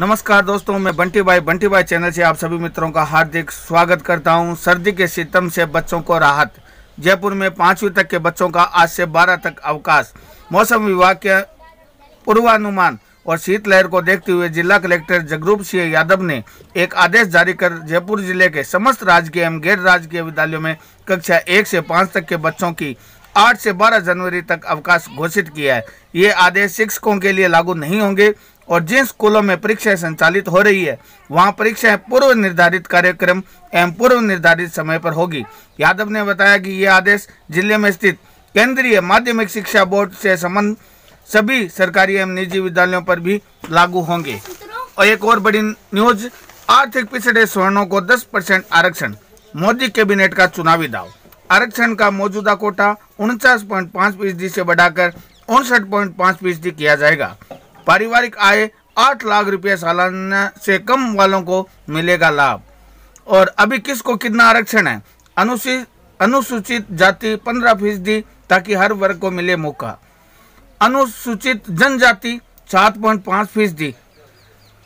नमस्कार दोस्तों मैं बंटी भाई बंटी भाई चैनल से आप सभी मित्रों का हार्दिक स्वागत करता हूं सर्दी के सितम से बच्चों को राहत जयपुर में पाँचवीं तक के बच्चों का आज से बारह तक अवकाश मौसम विभाग के पूर्वानुमान और शीतलहर को देखते हुए जिला कलेक्टर जगरूप सिंह यादव ने एक आदेश जारी कर जयपुर जिले के समस्त राजकीय एवं गैर राजकीय विद्यालयों में कक्षा एक से पाँच तक के बच्चों की आठ से बारह जनवरी तक अवकाश घोषित किया है ये आदेश शिक्षकों के लिए लागू नहीं होंगे और जिन स्कूलों में परीक्षाएं संचालित हो रही है वहां परीक्षाएं पूर्व निर्धारित कार्यक्रम एवं पूर्व निर्धारित समय पर होगी यादव ने बताया कि ये आदेश जिले में स्थित केंद्रीय माध्यमिक शिक्षा बोर्ड से संबंध सभी सरकारी एवं निजी विद्यालयों पर भी लागू होंगे और एक और बड़ी न्यूज आर्थिक पिछड़े स्वर्णों को दस परसेंट आरक्षण मोदी कैबिनेट का चुनावी दाव आरक्षण का मौजूदा कोटा उनचास पॉइंट पाँच फीसदी से बढ़ाकर उनसठ पॉइंट पाँच फीसदी किया जाएगा पारिवारिक आय आठ लाख रुपये सालाना से कम वालों को मिलेगा लाभ और अभी किसको कितना आरक्षण है अनुसूचित अनुसूचित जाति पंद्रह फीसदी ताकि हर वर्ग को मिले मौका अनुसूचित जनजाति सात पॉइंट पाँच फीसदी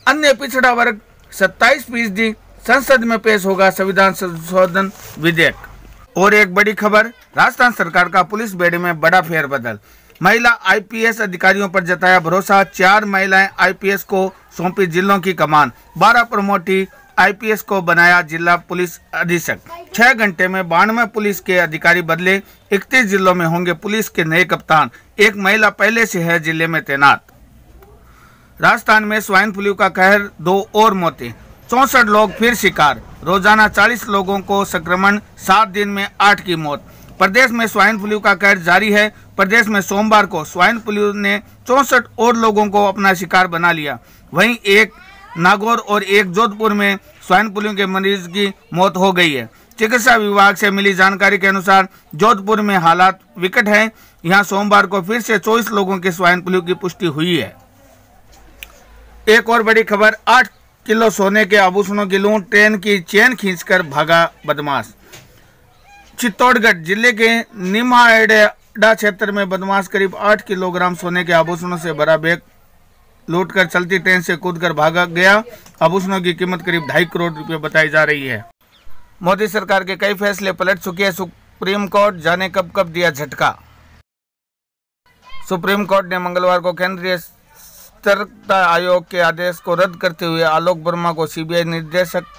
अन्य पिछड़ा वर्ग सत्ताईस फीसदी संसद में पेश होगा संविधान संशोधन विधेयक और एक बड़ी खबर राजस्थान सरकार का पुलिस बेड़े में बड़ा फेरबदल महिला आईपीएस अधिकारियों पर जताया भरोसा चार महिलाएं आईपीएस को सौंपी जिलों की कमान बारह प्रमोटी आईपीएस को बनाया जिला पुलिस अधीक्षक छह घंटे में बानवे पुलिस के अधिकारी बदले इकतीस जिलों में होंगे पुलिस के नए कप्तान एक महिला पहले से है जिले में तैनात राजस्थान में स्वाइन फ्लू का कहर दो और मौतें चौसठ लोग फिर शिकार रोजाना 40 लोगों को संक्रमण सात दिन में आठ की मौत प्रदेश में स्वाइन फ्लू का कहर जारी है प्रदेश में सोमवार को स्वाइन फ्लू ने चौसठ और लोगों को अपना शिकार बना लिया वहीं एक नागौर और एक जोधपुर में स्वाइन फ्लू के मरीज की मौत हो गई है चिकित्सा विभाग से मिली जानकारी के अनुसार जोधपुर में हालात विकट हैं यहां सोमवार को फिर से 24 लोगों के स्वाइन फ्लू की पुष्टि हुई है एक और बड़ी खबर आठ किलो सोने के आभूषणों की लूट ट्रेन की चेन खींचकर भागा बदमाश चित्तौड़गढ़ जिले के निमाडा क्षेत्र में बदमाश करीब आठ किलोग्राम सोने के आभूषणों से भरा बैग लूटकर चलती ट्रेन से कूदकर भागा गया आभूषणों की कीमत करीब ढाई करोड़ रुपए बताई जा रही है मोदी सरकार के कई फैसले पलट चुके हैं सुप्रीम कोर्ट जाने कब कब दिया झटका सुप्रीम कोर्ट ने मंगलवार को केंद्रीय सतर्कता आयोग के आदेश को रद्द करते हुए आलोक वर्मा को सीबीआई निदेशक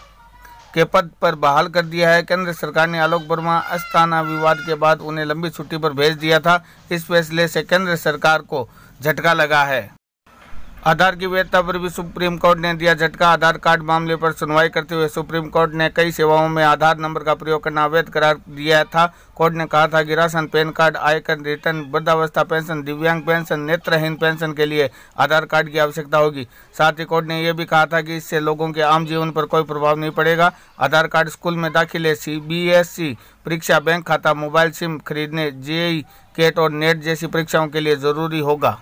के पद पर बहाल कर दिया है केंद्र सरकार ने आलोक वर्मा अस्थाना विवाद के बाद उन्हें लंबी छुट्टी पर भेज दिया था इस फैसले से केंद्र सरकार को झटका लगा है आधार की वैधता पर भी सुप्रीम कोर्ट ने दिया झटका आधार कार्ड मामले पर सुनवाई करते हुए सुप्रीम कोर्ट ने कई सेवाओं में आधार नंबर का प्रयोग करना अवैध करार दिया था कोर्ट ने कहा था कि राशन पैन कार्ड आयकर रिटर्न वृद्धावस्था पेंशन दिव्यांग पेंशन नेत्रहीन पेंशन के लिए आधार कार्ड की आवश्यकता होगी साथ ही कोर्ट ने यह भी कहा था कि इससे लोगों के आम जीवन पर कोई प्रभाव नहीं पड़ेगा आधार कार्ड स्कूल में दाखिले सी परीक्षा बैंक खाता मोबाइल सिम खरीदने जेई केट और नेट जैसी परीक्षाओं के लिए जरूरी होगा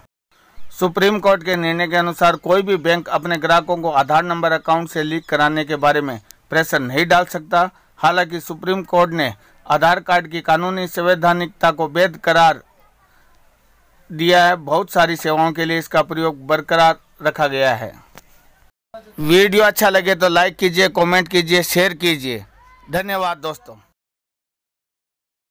सुप्रीम कोर्ट के निर्णय के अनुसार कोई भी बैंक अपने ग्राहकों को आधार नंबर अकाउंट से लीक कराने के बारे में प्रेशर नहीं डाल सकता हालांकि सुप्रीम कोर्ट ने आधार कार्ड की कानूनी संवैधानिकता को वैध करार दिया है बहुत सारी सेवाओं के लिए इसका प्रयोग बरकरार रखा गया है वीडियो अच्छा लगे तो लाइक कीजिए कमेंट कीजिए शेयर कीजिए धन्यवाद दोस्तों